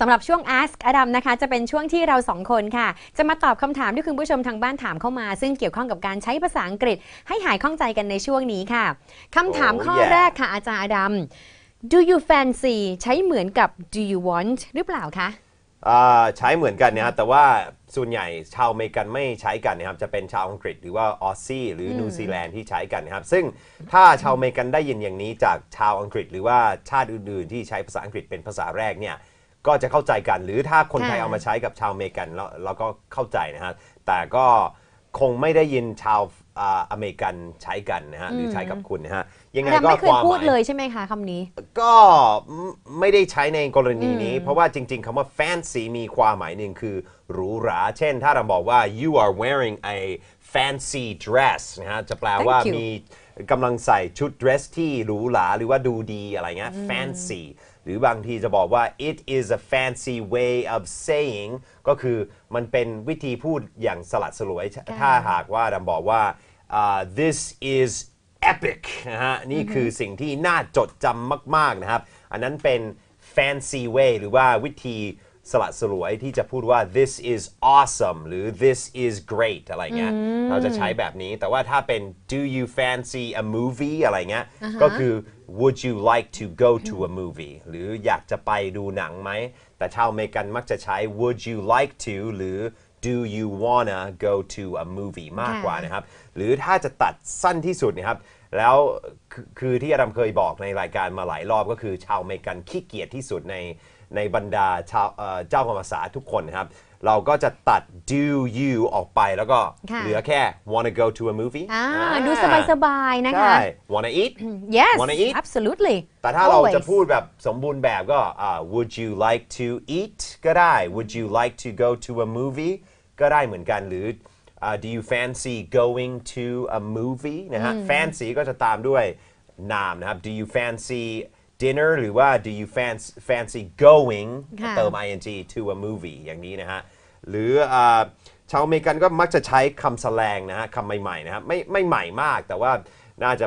สำหรับช่วง Ask อดัมนะคะ จะเป็นช่วงที่เราสองคนค่ะ จะมาตอบคำถามที่คุณผู้ชมทางบ้านถามเข้ามา ซึ่งเกี่ยวข้องกับการใช้ภาษาอังกฤษให้หายข้องใจกันในช่วงนี้ค่ะ คำถาม Oh, ข้อ yeah. แรกค่ะอาจารย์อดัม Do you fancy ใช้เหมือนกับ Do you want หรือเปล่าคะ ใช้เหมือนกันนะครับแต่ว่าส่วนใหญ่ชาวอเมริกันไม่ใช้กันนะครับ จะเป็นชาวอังกฤษ หรือว่าออสซี่หรือนิวซีแลนด์ที่ใช้กันนะครับ ซึ่งถ้าชาวอเมริกันได้ยินอย่างนี้จากชาวอังกฤษ หรือว่าชาติอื่นๆ ที่ใช้ภาษาอังกฤษเป็นภาษาแรกเนี่ยก็จะเข้าใจกันหรือถ้าคนไทยเอามาใช้กับชาวอเมริกันแล้วเราก็เข้าใจนะฮะ แต่ก็คงไม่ได้ยินชาวอเมริกันใช้กันนะฮะหรือใช้กับคุณนะฮะ ยังไงก็มคยวามพูดเลยใช่ไหมคะคำนี้ ก็ไม่ได้ใช้ในกรณีนี้ เพราะว่าจริงๆคำว่า fancy มีความหมายหนึ่งคือหรูหราเช่น ถ้าเราบอกว่า you are wearing a fancy dress นะฮะจะแปลว่ามีกำลังใส่ชุดเดรสที่หรูหราหรือว่าดูดีอะไรเงี้ย fancy หรือบางทีจะบอกว่า it is a fancy way of saying ก็คือมันเป็นวิธีพูดอย่างสลัดสลวยถ้าหากว่าดำบอกว่า uh, this is epic นะฮะนี่คือสิ่งที่น่าจดจำมาก ๆ นะครับ อันนั้นเป็น fancy way หรือว่าวิธีสละสลวยที่จะพูดว่า this is awesome หรือ this is great อะไรเงี้ยเราจะใช้แบบนี้ แต่ว่าถ้าเป็น do you fancy a movie อะไรเงี้ย ก็คือ would you like to go to a movie หรืออยากจะไปดูหนังไหม แต่ชาวเมกันมักจะใช้ would you like to หรือ do you wanna go to a movie มากกว่านะครับ หรือถ้าจะตัดสั้นที่สุดนะครับ แล้วคือที่อดัมเคยบอกในรายการมาหลายรอบก็คือชาวเมกันขี้เกียจที่สุดในในบรรดาชาวเจ้าภาษาทุกคนนะครับ เราก็จะตัด do you ออกไปแล้วก็เหลือแค่ wanna go to a movie อ่า ดูสบายๆนะคะใช่ wanna eat yes Wanna eat? absolutely แต่ถ้าเรา Always จะพูดแบบสมบูรณ์แบบก็ would you like to eat ก็ได้ would you like to go to a movie ก็ได้เหมือนกัน หรือ do you fancy going to a movie นะฮะ fancy ก็จะตามด้วยนามนะครับ do you fancy dinner หรือว่า do you fancy fancy going เติม ing to a movie อย่างนี้นะฮะ หรือชาวเมกันก็มักจะใช้คำแสลงนะฮะคำใหม่ๆนะฮะไม่ ไม่ใหม่มากแต่ว่าน่าจะ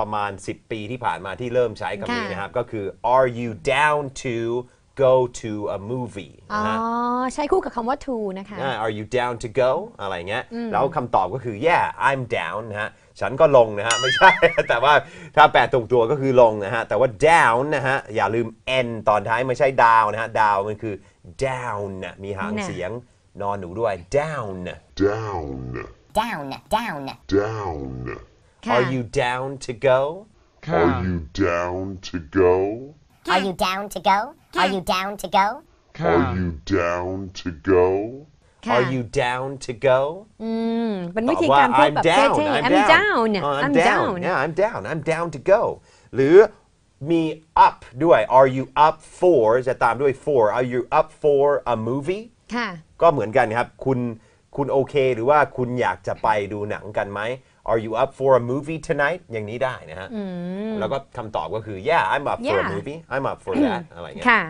ประมาณ 10 ปีที่ผ่านมาที่เริ่มใช้คำนี้นะครับก็คือ are you down to go to a movie อ๋อใช้คู่กับคำว่า to นะคะ are you down to go อะไรเงี้ย แล้วคำตอบก็คือ yeah I'm down นะฮะ ฉันก็ลงนะฮะ ไม่ใช่ แต่ว่าถ้าแปลตรงตัวก็คือลงนะฮะ แต่ว่า down นะฮะ อย่าลืม n ตอนท้ายไม่ใช่ down นะฮะ down มันคือ down นะมีหางเสียงนอนหนูด้วย down down, down, down. down. are you down to go Are you down to go? Are you down to go? Are you down to go? Are you down to go? Are you down to go? อืมเป็นวิธีการพูดแบบเท่ๆ I'm down I'm down yeah I'm down I'm down to go หรือ มี up ด้วย Are you up for จะตามด้วย for Are you up for a movie ก็เหมือนกันครับ คุณ คุณโอเคหรือว่าคุณอยากจะไปดูหนังกันไหม Are you up for a movie tonight อย่างนี้ได้นะฮะแล้วก็คำตอบก็คือ Yeah I'm up for a movie I'm up for that อะไรเงี้ยค่ะ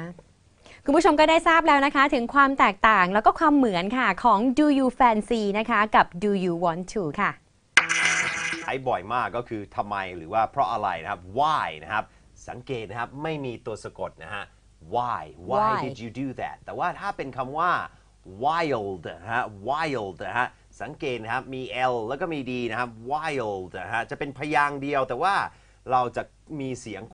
คุณผู้ชมก็ได้ทราบแล้วนะคะ ถึงความแตกต่างแล้วก็ความเหมือนค่ะ ของ Do you fancy นะคะ กับ Do you want to ค่ะ ใช้บ่อยมากก็คือทำไมหรือว่าเพราะอะไรนะครับ why นะครับ สังเกตนะครับ ไม่มีตัวสะกดนะฮะ why why Why did you do that แต่ว่าถ้าเป็นคำว่า wild นะฮะ wild นะฮะสังเกตนะครับ มี L แล้วก็มี D นะครับ wild นะฮะ จะเป็นพยางค์เดียวแต่ว่าเราจะมีเสียง